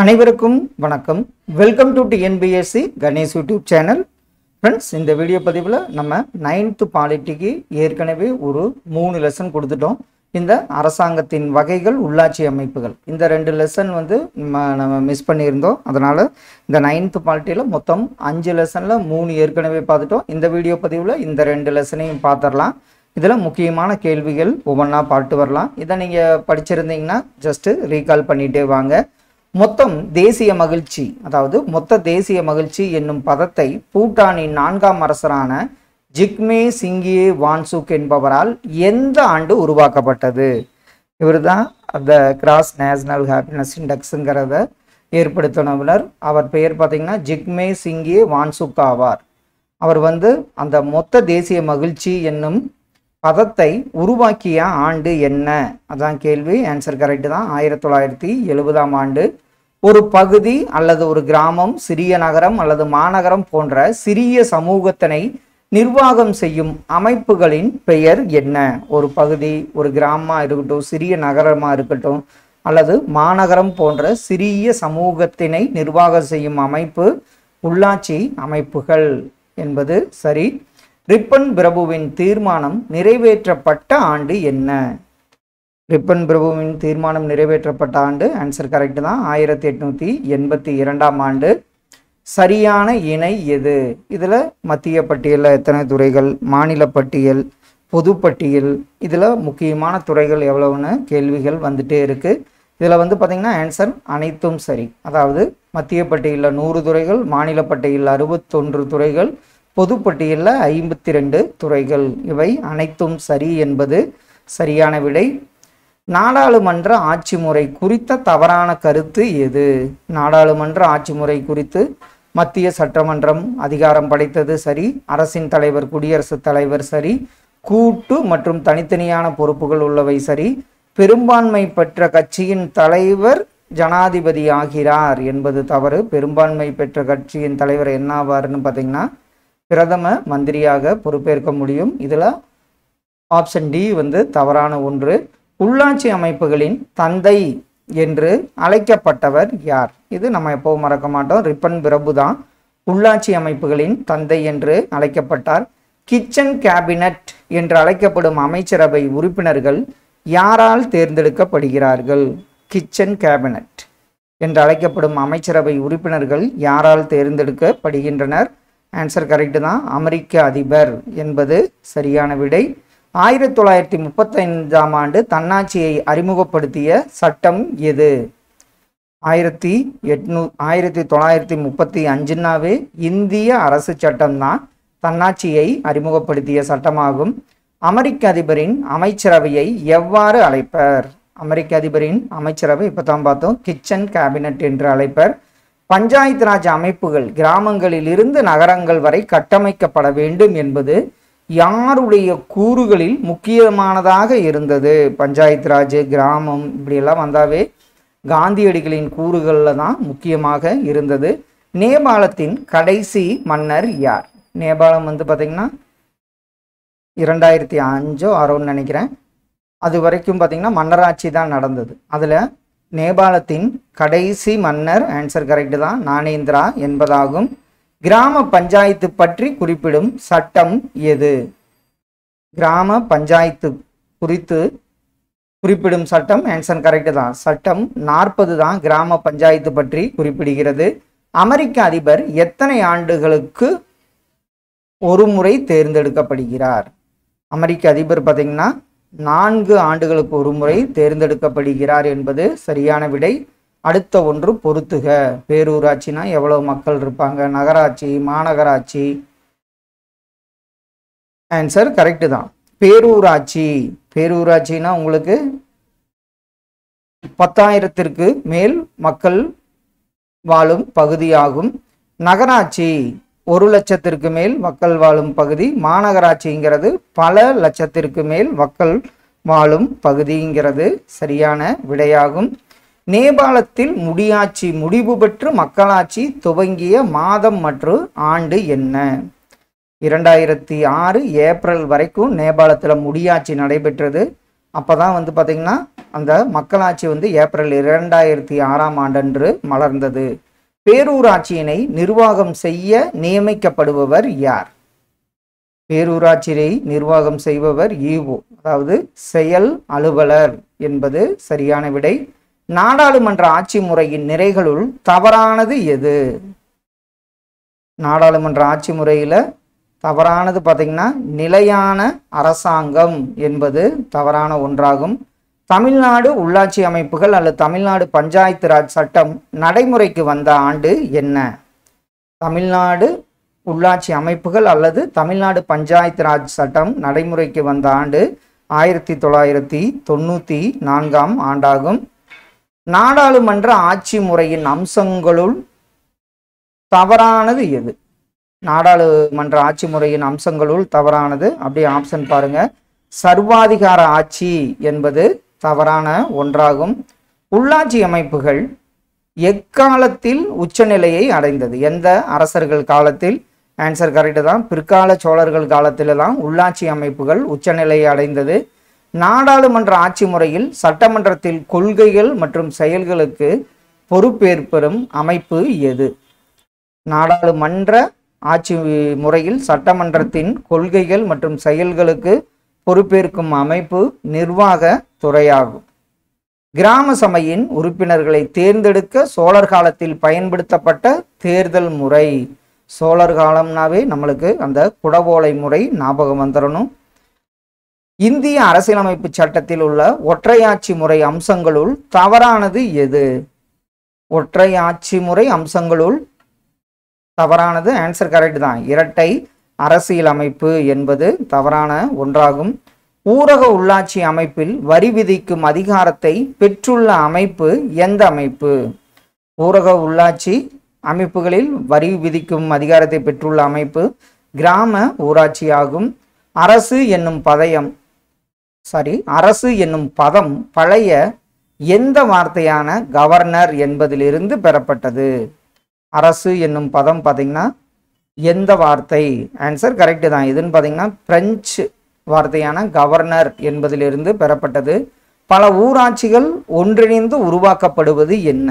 அனைவருக்கும் வணக்கம் welcome to TNPSC Ganesh YouTube channel friends இந்த வீடியோ பதிவில் நம்ம நைன்த்து பாலிட்டிக்கு ஏற்கனவே ஒரு மூணு லெசன் கொடுத்துட்டோம் இந்த அரசாங்கத்தின் வகைகள் உள்ளாட்சி அமைப்புகள் இந்த ரெண்டு லெசன் வந்து நம்ம நம்ம மிஸ் பண்ணியிருந்தோம் அதனால் இந்த நைன்த்து பாலிட்டியில் மொத்தம் அஞ்சு லெசனில் மூணு ஏற்கனவே பார்த்துட்டோம் இந்த வீடியோ பதிவில் இந்த ரெண்டு லெசனையும் பார்த்துடலாம் இதில் முக்கியமான கேள்விகள் ஒவ்வொன்றா பாட்டு வரலாம் இதை நீங்கள் படிச்சிருந்தீங்கன்னா ஜஸ்ட்டு ரீகால் பண்ணிகிட்டே வாங்க மொத்தம் தேசிய மகிழ்ச்சி அதாவது மொத்த தேசிய மகிழ்ச்சி என்னும் பதத்தை பூட்டானின் நான்காம் அரசரான ஜிக்மே சிங்கியே வான்சுக் என்பவரால் எந்த ஆண்டு உருவாக்கப்பட்டது இவர் தான் அந்த கிராஸ் நேஷனல் ஹாப்பினஸ் இண்டெக்ஸுங்கிறத ஏற்படுத்தினவர் அவர் பெயர் பார்த்திங்கன்னா ஜிக்மே சிங்கியே வான்சுக் ஆவார் அவர் வந்து அந்த மொத்த தேசிய மகிழ்ச்சி என்னும் பதத்தை உருவாக்கிய ஆண்டு என்ன அதான் கேள்வி ஆன்சர் கரெக்டு தான் ஆயிரத்தி தொள்ளாயிரத்தி எழுபதாம் ஆண்டு ஒரு பகுதி அல்லது ஒரு கிராமம் சிறிய நகரம் அல்லது மாநகரம் போன்ற சிறிய சமூகத்தினை நிர்வாகம் செய்யும் அமைப்புகளின் பெயர் என்ன ஒரு பகுதி ஒரு கிராமமாக இருக்கட்டும் சிறிய நகரமாக இருக்கட்டும் அல்லது மாநகரம் போன்ற சிறிய சமூகத்தினை நிர்வாகம் செய்யும் அமைப்பு உள்ளாட்சி அமைப்புகள் என்பது சரி ரிப்பன் பிரபுவின் தீர்மானம் நிறைவேற்றப்பட்ட ஆண்டு என்ன ரிப்பன் பிரபுவின் தீர்மானம் நிறைவேற்றப்பட்ட ஆண்டு ஆன்சர் கரெக்ட் தான் ஆயிரத்தி எட்நூற்றி எண்பத்தி இரண்டாம் ஆண்டு சரியான இணை எது இதில் மத்திய பட்டியலில் எத்தனை துறைகள் மாநில பட்டியல் பொதுப்பட்டியல் இதில் முக்கியமான துறைகள் எவ்வளவுன்னு கேள்விகள் வந்துட்டே இருக்குது இதில் வந்து பார்த்திங்கன்னா ஆன்சர் அனைத்தும் சரி அதாவது மத்திய பட்டியலில் நூறு துறைகள் மாநில பட்டியலில் அறுபத்தொன்று துறைகள் பொதுப்பட்டியலில் ஐம்பத்தி ரெண்டு துறைகள் இவை அனைத்தும் சரி என்பது சரியான விடை நாடாளுமன்ற ஆட்சி முறை குறித்த தவறான கருத்து எது நாடாளுமன்ற ஆட்சி முறை குறித்து மத்திய சட்டமன்றம் அதிகாரம் படைத்தது சரி அரசின் தலைவர் குடியரசுத் தலைவர் சரி கூட்டு மற்றும் தனித்தனியான பொறுப்புகள் உள்ளவை சரி பெரும்பான்மை பெற்ற கட்சியின் தலைவர் ஜனாதிபதி ஆகிறார் என்பது தவறு பெரும்பான்மை பெற்ற கட்சியின் தலைவர் என்ன ஆவார்னு பார்த்தீங்கன்னா பிரதம மந்திரியாக பொறுப்பேற்க முடியும் இதில் ஆப்ஷன் டி வந்து தவறான ஒன்று உள்ளாட்சி அமைப்புகளின் தந்தை என்று அழைக்கப்பட்டவர் யார் இது நம்ம எப்போவும் மறக்க மாட்டோம் ரிப்பன் பிரபு தான் உள்ளாட்சி அமைப்புகளின் தந்தை என்று அழைக்கப்பட்டார் கிச்சன் கேபினட் என்று அழைக்கப்படும் அமைச்சரவை உறுப்பினர்கள் யாரால் தேர்ந்தெடுக்கப்படுகிறார்கள் கிச்சன் கேபினட் என்று அழைக்கப்படும் அமைச்சரவை உறுப்பினர்கள் யாரால் தேர்ந்தெடுக்கப்படுகின்றனர் ஆன்சர் கரெக்டு தான் அமெரிக்க அதிபர் என்பது சரியான விடை ஆயிரத்தி தொள்ளாயிரத்தி முப்பத்தைந்தாம் ஆண்டு தன்னாட்சியை அறிமுகப்படுத்திய சட்டம் எது ஆயிரத்தி எட்நூ ஆயிரத்தி தொள்ளாயிரத்தி முப்பத்தி அஞ்சுனாவே இந்திய அரசு சட்டம்தான் தன்னாட்சியை அறிமுகப்படுத்திய சட்டமாகும் அமெரிக்க அதிபரின் அமைச்சரவையை எவ்வாறு அழைப்பர் அமெரிக்க அதிபரின் அமைச்சரவை இப்போ தான் பார்த்தோம் கிச்சன் கேபினட் என்று அழைப்பர் பஞ்சாயத்து ராஜ் அமைப்புகள் கிராமங்களில் இருந்து நகரங்கள் வரை கட்டமைக்கப்பட வேண்டும் என்பது யாருடைய கூறுகளில் முக்கியமானதாக இருந்தது பஞ்சாயத்து ராஜ் கிராமம் இப்படியெல்லாம் வந்தாவே காந்தியடிகளின் கூறுகளில் தான் முக்கியமாக இருந்தது நேபாளத்தின் கடைசி மன்னர் யார் நேபாளம் வந்து பார்த்திங்கன்னா இரண்டாயிரத்தி அஞ்சோ ஆறோன்னு நினைக்கிறேன் அது வரைக்கும் பார்த்திங்கன்னா மன்னராட்சி தான் நடந்தது அதில் நேபாளத்தின் கடைசி மன்னர் ஆன்சர் கரெக்டு தான் நானேந்திரா என்பதாகும் கிராம பஞ்சாயத்து பற்றி குறிப்பிடும் சட்டம் எது கிராம பஞ்சாயத்து குறித்து குறிப்பிடும் சட்டம் ஆன்சர் கரெக்டு தான் சட்டம் நாற்பது தான் கிராம பஞ்சாயத்து பற்றி குறிப்பிடுகிறது அமெரிக்க அதிபர் எத்தனை ஆண்டுகளுக்கு ஒரு முறை தேர்ந்தெடுக்கப்படுகிறார் அமெரிக்க அதிபர் பார்த்தீங்கன்னா நான்கு ஆண்டுகளுக்கு ஒரு முறை தேர்ந்தெடுக்கப்படுகிறார் என்பது சரியான விடை அடுத்த ஒன்று பொறுத்துக பேரூராட்சினா எவ்வளவு மக்கள் இருப்பாங்க நகராட்சி மாநகராட்சி ஆன்சர் கரெக்டு தான் பேரூராட்சி பேரூராட்சினா உங்களுக்கு பத்தாயிரத்திற்கு மேல் மக்கள் வாழும் பகுதியாகும் நகராட்சி ஒரு லட்சத்திற்கு மேல் மக்கள் வாழும் பகுதி மாநகராட்சிங்கிறது பல லட்சத்திற்கு மேல் மக்கள் வாழும் பகுதிங்கிறது சரியான விடையாகும் நேபாளத்தில் முடியாட்சி முடிவு பெற்று மக்களாட்சி துவங்கிய மாதம் மற்றும் ஆண்டு என்ன இரண்டாயிரத்தி ஆறு ஏப்ரல் வரைக்கும் நேபாளத்தில் முடியாட்சி நடைபெற்றது அப்போ தான் வந்து பார்த்திங்கன்னா அந்த மக்களாட்சி வந்து ஏப்ரல் இரண்டாயிரத்தி ஆறாம் ஆண்டன்று மலர்ந்தது பேரூராட்சியினை நிர்வாகம் செய்ய நியமிக்கப்படுபவர் யார் பேரூராட்சியை நிர்வாகம் செய்பவர் ஈவோ அதாவது செயல் அலுவலர் என்பது சரியான விடை நாடாளுமன்ற ஆட்சி முறையின் நிறைகளுள் தவறானது எது நாடாளுமன்ற ஆட்சி முறையில் தவறானது பார்த்திங்கன்னா நிலையான அரசாங்கம் என்பது தவறான ஒன்றாகும் தமிழ்நாடு உள்ளாட்சி அமைப்புகள் அல்லது தமிழ்நாடு பஞ்சாயத்து ராஜ் சட்டம் நடைமுறைக்கு வந்த ஆண்டு என்ன தமிழ்நாடு உள்ளாட்சி அமைப்புகள் அல்லது தமிழ்நாடு பஞ்சாயத்து ராஜ் சட்டம் நடைமுறைக்கு வந்த ஆண்டு ஆயிரத்தி தொள்ளாயிரத்தி தொண்ணூற்றி நான்காம் ஆண்டாகும் நாடாளுமன்ற ஆட்சி முறையின் அம்சங்களுள் தவறானது எது நாடாளுமன்ற ஆட்சி முறையின் அம்சங்களுள் தவறானது அப்படியே ஆப்ஷன் பாருங்க சர்வாதிகார ஆட்சி என்பது தவறான ஒன்றாகும் உள்ளாட்சி அமைப்புகள் எக்காலத்தில் உச்சநிலையை அடைந்தது எந்த அரசர்கள் காலத்தில் ஆன்சர் கரெக்டு தான் பிற்கால சோழர்கள் காலத்தில் தான் உள்ளாட்சி அமைப்புகள் உச்சநிலையை அடைந்தது நாடாளுமன்ற ஆட்சி முறையில் சட்டமன்றத்தில் கொள்கைகள் மற்றும் செயல்களுக்கு பொறுப்பேற்பெறும் அமைப்பு எது நாடாளுமன்ற ஆட்சி முறையில் சட்டமன்றத்தின் கொள்கைகள் மற்றும் செயல்களுக்கு பொறுப்பேற்கும் அமைப்பு நிர்வாக துறையாகும் கிராம சமையின் உறுப்பினர்களை தேர்ந்தெடுக்க சோழர் காலத்தில் பயன்படுத்தப்பட்ட தேர்தல் முறை சோழர் காலம்னாவே நம்மளுக்கு அந்த குடவோலை முறை ஞாபகம் வந்துடணும் இந்திய அரசியலமைப்பு சட்டத்தில் உள்ள ஒற்றையாட்சி முறை அம்சங்களுள் தவறானது எது ஒற்றையாட்சி முறை அம்சங்களுள் தவறானது ஆன்சர் கரெக்ட் தான் இரட்டை அரசியலமைப்பு என்பது தவறான ஒன்றாகும் ஊரக உள்ளாட்சி அமைப்பில் வரி விதிக்கும் அதிகாரத்தை பெற்றுள்ள அமைப்பு எந்த அமைப்பு ஊரக உள்ளாட்சி அமைப்புகளில் வரி விதிக்கும் அதிகாரத்தை பெற்றுள்ள அமைப்பு கிராம ஊராட்சியாகும் அரசு என்னும் பதயம் சாரி அரசு என்னும் பதம் பழைய எந்த வார்த்தையான கவர்னர் என்பதிலிருந்து பெறப்பட்டது அரசு என்னும் பதம் பார்த்தீங்கன்னா எந்த வார்த்தை ஆன்சர் கரெக்டு தான் இதுன்னு பார்த்தீங்கன்னா பிரெஞ்சு வார்த்தையான கவர்னர் என்பதிலிருந்து பெறப்பட்டது பல ஊராட்சிகள் ஒன்றிணைந்து உருவாக்கப்படுவது என்ன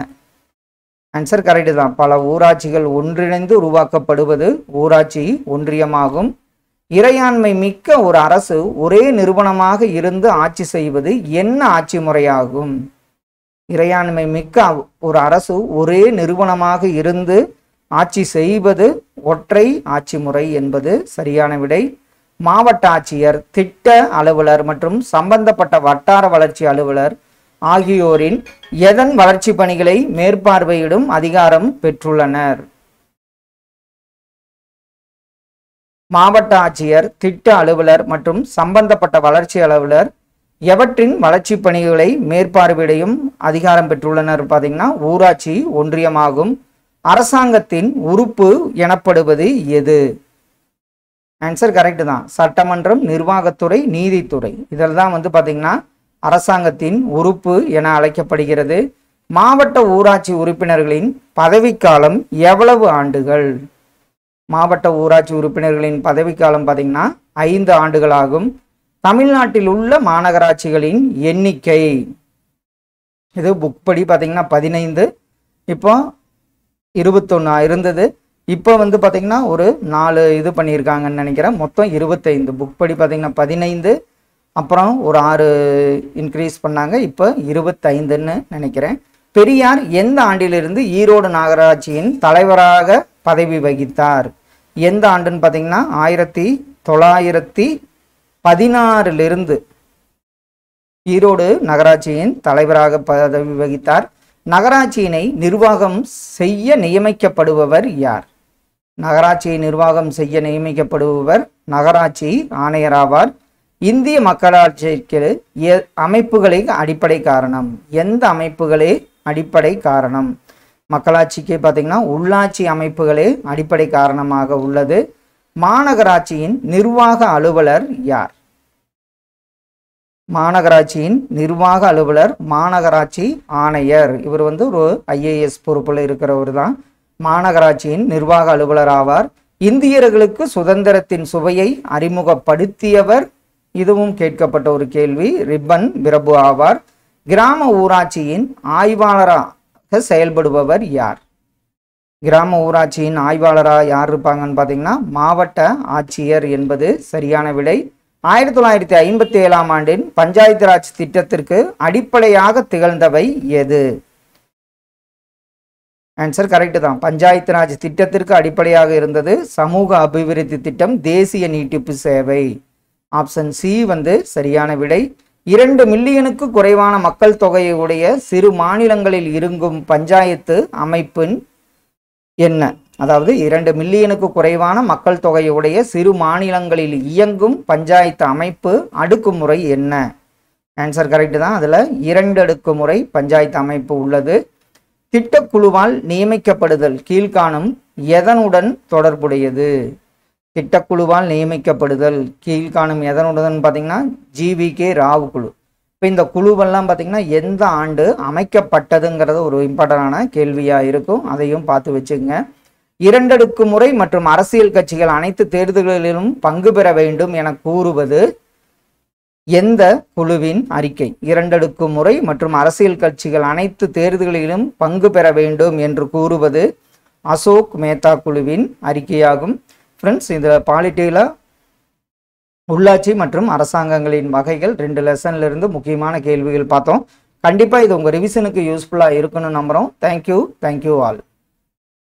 ஆன்சர் கரெக்டு தான் பல ஊராட்சிகள் ஒன்றிணைந்து உருவாக்கப்படுவது ஊராட்சி ஒன்றியமாகும் இறையாண்மை மிக்க ஒரு அரசு ஒரே நிறுவனமாக இருந்து ஆட்சி செய்வது என்ன ஆட்சி முறையாகும் இறையாண்மை மிக்க ஒரு அரசு ஒரே நிறுவனமாக இருந்து ஆட்சி செய்வது ஒற்றை ஆட்சி முறை என்பது சரியான விடை மாவட்ட ஆட்சியர் திட்ட அலுவலர் மற்றும் சம்பந்தப்பட்ட வட்டார வளர்ச்சி அலுவலர் ஆகியோரின் எதன் வளர்ச்சி பணிகளை மேற்பார்வையிடும் அதிகாரம் பெற்றுள்ளனர் மாவட்ட ஆட்சியர் திட்ட அலுவலர் மற்றும் சம்பந்தப்பட்ட வளர்ச்சி அலுவலர் எவற்றின் வளர்ச்சி பணிகளை மேற்பார்வையிடையும் அதிகாரம் பெற்றுள்ளனர் பார்த்தீங்கன்னா ஊராட்சி ஒன்றியமாகும் அரசாங்கத்தின் உறுப்பு எனப்படுவது எது ஆன்சர் கரெக்டு தான் சட்டமன்றம் நிர்வாகத்துறை நீதித்துறை இதில் தான் வந்து பார்த்திங்கன்னா அரசாங்கத்தின் உறுப்பு என அழைக்கப்படுகிறது மாவட்ட ஊராட்சி உறுப்பினர்களின் பதவிக்காலம் எவ்வளவு ஆண்டுகள் மாவட்ட ஊராட்சி உறுப்பினர்களின் பதவிக்காலம் பார்த்திங்கன்னா ஐந்து ஆண்டுகளாகும் தமிழ்நாட்டில் உள்ள மாநகராட்சிகளின் எண்ணிக்கை இது புக் படி பார்த்திங்கன்னா பதினைந்து இப்போ இருபத்தொன்னா இருந்தது இப்போ வந்து பார்த்திங்கன்னா ஒரு நாலு இது பண்ணியிருக்காங்கன்னு நினைக்கிறேன் மொத்தம் இருபத்தைந்து புக் படி பார்த்திங்கன்னா பதினைந்து அப்புறம் ஒரு ஆறு இன்க்ரீஸ் பண்ணாங்க இப்போ இருபத்தைந்துன்னு நினைக்கிறேன் பெரியார் எந்த ஆண்டிலிருந்து ஈரோடு நகராட்சியின் தலைவராக பதவி வகித்தார் எந்த ஆண்டுன்னு பார்த்தீங்கன்னா ஆயிரத்தி தொள்ளாயிரத்தி பதினாறிலிருந்து ஈரோடு நகராட்சியின் தலைவராக பதவி வகித்தார் நகராட்சியினை நிர்வாகம் செய்ய நியமிக்கப்படுபவர் யார் நகராட்சியை நிர்வாகம் செய்ய நியமிக்கப்படுபவர் நகராட்சி ஆணையராவார் இந்திய மக்களாட்சிக்கு அமைப்புகளே அடிப்படை காரணம் எந்த அமைப்புகளே அடிப்படை காரணம் மக்களாட்சிக்கு பார்த்திங்கன்னா உள்ளாட்சி அமைப்புகளே அடிப்படை காரணமாக உள்ளது மாநகராட்சியின் நிர்வாக அலுவலர் யார் மாநகராட்சியின் நிர்வாக அலுவலர் மாநகராட்சி ஆணையர் இவர் வந்து ஒரு ஐஏஎஸ் பொறுப்பில் இருக்கிறவர் தான் மாநகராட்சியின் நிர்வாக அலுவலர் ஆவார் இந்தியர்களுக்கு சுதந்திரத்தின் சுவையை அறிமுகப்படுத்தியவர் இதுவும் கேட்கப்பட்ட ஒரு கேள்வி ரிப்பன் பிரபு ஆவார் கிராம ஊராட்சியின் ஆய்வாளராக செயல்படுபவர் யார் கிராம ஊராட்சியின் ஆய்வாளராக யார் இருப்பாங்கன்னு பார்த்தீங்கன்னா மாவட்ட ஆட்சியர் என்பது சரியான விடை ஆயிரத்தி தொள்ளாயிரத்தி ஐம்பத்தி ஏழாம் ஆண்டின் பஞ்சாயத்து ராஜ் திட்டத்திற்கு அடிப்படையாக திகழ்ந்தவை எது ஆன்சர் கரெக்டு தான் பஞ்சாயத்து ராஜ் திட்டத்திற்கு அடிப்படையாக இருந்தது சமூக அபிவிருத்தி திட்டம் தேசிய நீட்டிப்பு சேவை ஆப்ஷன் சி வந்து சரியான விடை இரண்டு மில்லியனுக்கு குறைவான மக்கள் தொகையுடைய சிறு மாநிலங்களில் இருங்கும் பஞ்சாயத்து அமைப்பின் என்ன அதாவது இரண்டு மில்லியனுக்கு குறைவான மக்கள் தொகையுடைய சிறு மாநிலங்களில் இயங்கும் பஞ்சாயத்து அமைப்பு அடுக்குமுறை என்ன ஆன்சர் கரெக்டு தான் அதில் இரண்டு அடுக்குமுறை பஞ்சாயத்து அமைப்பு உள்ளது திட்டக்குழுவால் நியமிக்கப்படுதல் கீழ்காணும் எதனுடன் தொடர்புடையது திட்டக்குழுவால் நியமிக்கப்படுதல் கீழ்காணும் எதனுடன் பார்த்தீங்கன்னா கே ராவ் குழு இப்போ இந்த குழுவெல்லாம் பார்த்திங்கன்னா எந்த ஆண்டு அமைக்கப்பட்டதுங்கிறது ஒரு இம்பார்ட்டண்டான கேள்வியாக இருக்கும் அதையும் பார்த்து வச்சுக்கோங்க இரண்டடுக்கு முறை மற்றும் அரசியல் கட்சிகள் அனைத்து தேர்தல்களிலும் பங்கு பெற வேண்டும் என கூறுவது எந்த குழுவின் அறிக்கை இரண்டடுக்கும் முறை மற்றும் அரசியல் கட்சிகள் அனைத்து தேர்தல்களிலும் பங்கு பெற வேண்டும் என்று கூறுவது அசோக் மேத்தா குழுவின் அறிக்கையாகும் ஃப்ரெண்ட்ஸ் இதில் பாலிட்டியில் உள்ளாட்சி மற்றும் அரசாங்கங்களின் வகைகள் ரெண்டு இருந்து முக்கியமான கேள்விகள் பார்த்தோம் கண்டிப்பாக இது உங்கள் ரிவிஷனுக்கு யூஸ்ஃபுல்லாக இருக்குன்னு நம்புகிறோம் தேங்க்யூ தேங்க்யூ ஆல்